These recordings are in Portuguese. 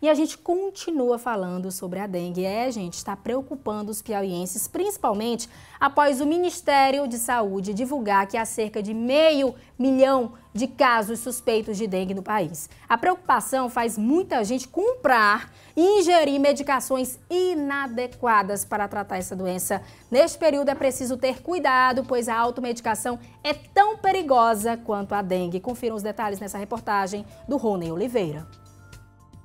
E a gente continua falando sobre a dengue. É, gente, está preocupando os piauienses, principalmente após o Ministério de Saúde divulgar que há cerca de meio milhão de casos suspeitos de dengue no país. A preocupação faz muita gente comprar e ingerir medicações inadequadas para tratar essa doença. Neste período é preciso ter cuidado, pois a automedicação é tão perigosa quanto a dengue. Confiram os detalhes nessa reportagem do Rony Oliveira.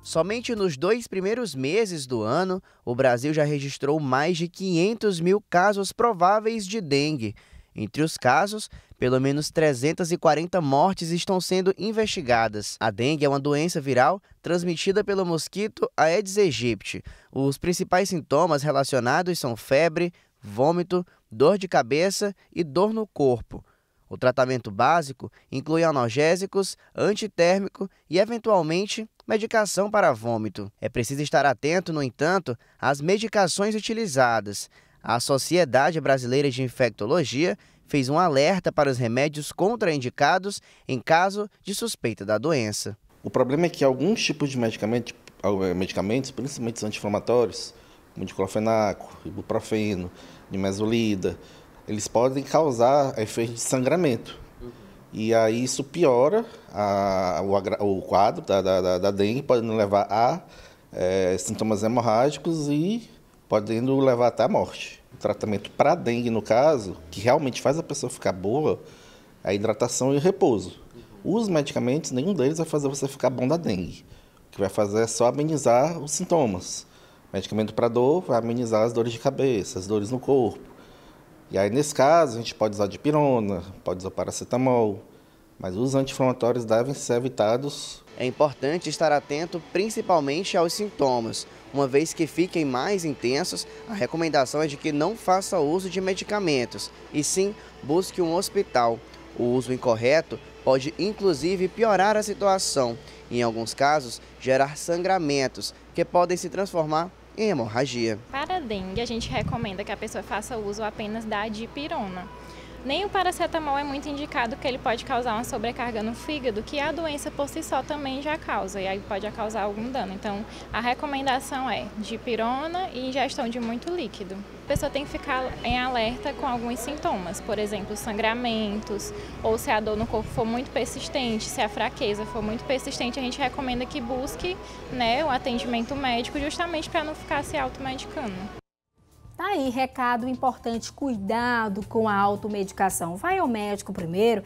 Somente nos dois primeiros meses do ano, o Brasil já registrou mais de 500 mil casos prováveis de dengue. Entre os casos, pelo menos 340 mortes estão sendo investigadas. A dengue é uma doença viral transmitida pelo mosquito Aedes aegypti. Os principais sintomas relacionados são febre, vômito, dor de cabeça e dor no corpo. O tratamento básico inclui analgésicos, antitérmico e, eventualmente, medicação para vômito. É preciso estar atento, no entanto, às medicações utilizadas. A Sociedade Brasileira de Infectologia fez um alerta para os remédios contraindicados em caso de suspeita da doença. O problema é que alguns tipos de eh, medicamentos, principalmente os anti-inflamatórios, como diclofenaco, ibuprofeno, nimesulida, eles podem causar efeitos de sangramento. Uhum. E aí isso piora a, o, o, quadro da, da, da dengue, podendo levar a é, sintomas hemorrágicos e podendo levar até a morte. O tratamento para dengue, no caso, que realmente faz a pessoa ficar boa, é a hidratação e o repouso. Os medicamentos, nenhum deles vai fazer você ficar bom da dengue. O que vai fazer é só amenizar os sintomas. Medicamento para dor vai amenizar as dores de cabeça, as dores no corpo e aí, nesse caso, a gente pode usar dipirona, pode usar paracetamol, mas os anti-inflamatórios devem ser evitados. É importante estar atento principalmente aos sintomas. Uma vez que fiquem mais intensos, a recomendação é de que não faça uso de medicamentos e sim busque um hospital. O uso incorreto pode inclusive piorar a situação, e, em alguns casos, gerar sangramentos que podem se transformar em hemorragia. Para dengue, a gente recomenda que a pessoa faça uso apenas da dipirona. Nem o paracetamol é muito indicado, que ele pode causar uma sobrecarga no fígado, que a doença por si só também já causa, e aí pode causar algum dano. Então, a recomendação é dipirona e ingestão de muito líquido. A pessoa tem que ficar em alerta com alguns sintomas, por exemplo, sangramentos, ou se a dor no corpo for muito persistente, se a fraqueza for muito persistente, a gente recomenda que busque né, o atendimento médico justamente para não ficar se automedicando. Tá aí, recado importante, cuidado com a automedicação. Vai ao médico primeiro,